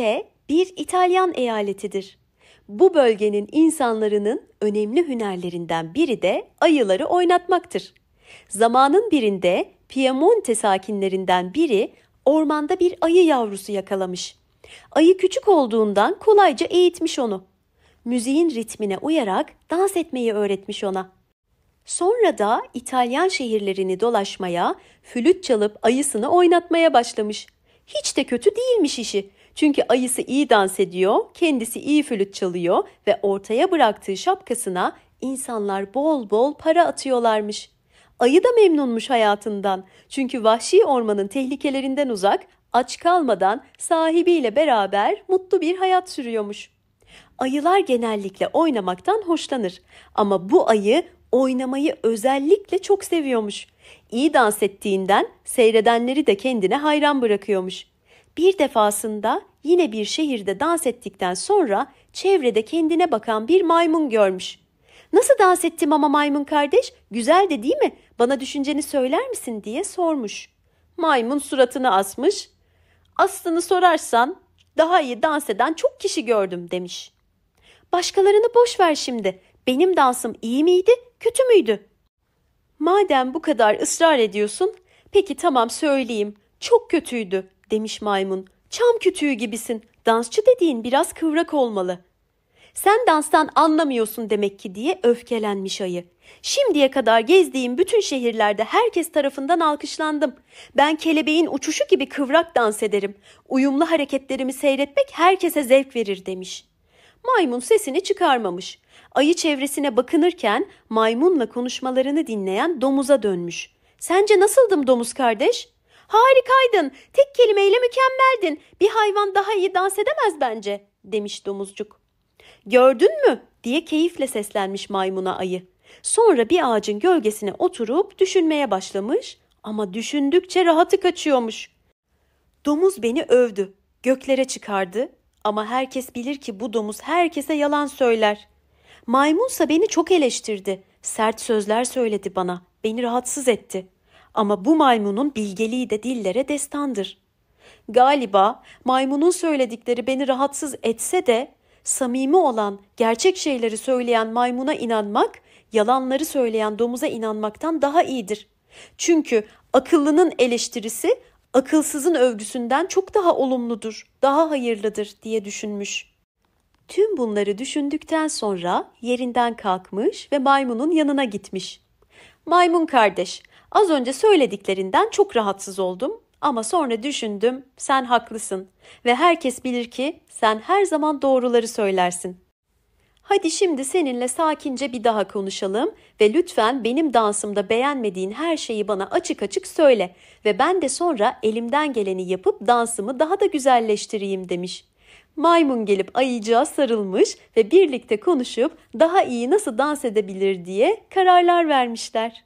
Lette bir İtalyan eyaletidir. Bu bölgenin insanlarının önemli hünerlerinden biri de ayıları oynatmaktır. Zamanın birinde Piemonte sakinlerinden biri ormanda bir ayı yavrusu yakalamış. Ayı küçük olduğundan kolayca eğitmiş onu. Müziğin ritmine uyarak dans etmeyi öğretmiş ona. Sonra da İtalyan şehirlerini dolaşmaya, flüt çalıp ayısını oynatmaya başlamış. Hiç de kötü değilmiş işi. Çünkü ayısı iyi dans ediyor, kendisi iyi flüt çalıyor ve ortaya bıraktığı şapkasına insanlar bol bol para atıyorlarmış. Ayı da memnunmuş hayatından. Çünkü vahşi ormanın tehlikelerinden uzak, aç kalmadan sahibiyle beraber mutlu bir hayat sürüyormuş. Ayılar genellikle oynamaktan hoşlanır ama bu ayı oynamayı özellikle çok seviyormuş. İyi dans ettiğinden seyredenleri de kendine hayran bırakıyormuş. Bir defasında yine bir şehirde dans ettikten sonra çevrede kendine bakan bir maymun görmüş. Nasıl dans ettim ama maymun kardeş? Güzel de değil mi? Bana düşünceni söyler misin diye sormuş. Maymun suratını asmış. Aslını sorarsan daha iyi dans eden çok kişi gördüm demiş. Başkalarını boş ver şimdi. Benim dansım iyi miydi, kötü müydü? Madem bu kadar ısrar ediyorsun, peki tamam söyleyeyim. Çok kötüydü demiş maymun. Çam kütüğü gibisin. Dansçı dediğin biraz kıvrak olmalı. Sen danstan anlamıyorsun demek ki diye öfkelenmiş ayı. Şimdiye kadar gezdiğim bütün şehirlerde herkes tarafından alkışlandım. Ben kelebeğin uçuşu gibi kıvrak dans ederim. Uyumlu hareketlerimi seyretmek herkese zevk verir demiş. Maymun sesini çıkarmamış. Ayı çevresine bakınırken maymunla konuşmalarını dinleyen domuza dönmüş. Sence nasıldım domuz kardeş? Harikaydın, tek kelimeyle mükemmeldin. Bir hayvan daha iyi dans edemez bence, demiş domuzcuk. Gördün mü diye keyifle seslenmiş maymuna ayı. Sonra bir ağacın gölgesine oturup düşünmeye başlamış ama düşündükçe rahatı kaçıyormuş. Domuz beni övdü, göklere çıkardı ama herkes bilir ki bu domuz herkese yalan söyler. Maymunsa beni çok eleştirdi, sert sözler söyledi bana, beni rahatsız etti.'' Ama bu maymunun bilgeliği de dillere destandır. Galiba maymunun söyledikleri beni rahatsız etse de samimi olan, gerçek şeyleri söyleyen maymuna inanmak, yalanları söyleyen domuza inanmaktan daha iyidir. Çünkü akıllının eleştirisi akılsızın övgüsünden çok daha olumludur, daha hayırlıdır diye düşünmüş. Tüm bunları düşündükten sonra yerinden kalkmış ve maymunun yanına gitmiş. Maymun kardeş, Az önce söylediklerinden çok rahatsız oldum ama sonra düşündüm sen haklısın ve herkes bilir ki sen her zaman doğruları söylersin. Hadi şimdi seninle sakince bir daha konuşalım ve lütfen benim dansımda beğenmediğin her şeyi bana açık açık söyle ve ben de sonra elimden geleni yapıp dansımı daha da güzelleştireyim demiş. Maymun gelip ayıcığa sarılmış ve birlikte konuşup daha iyi nasıl dans edebilir diye kararlar vermişler.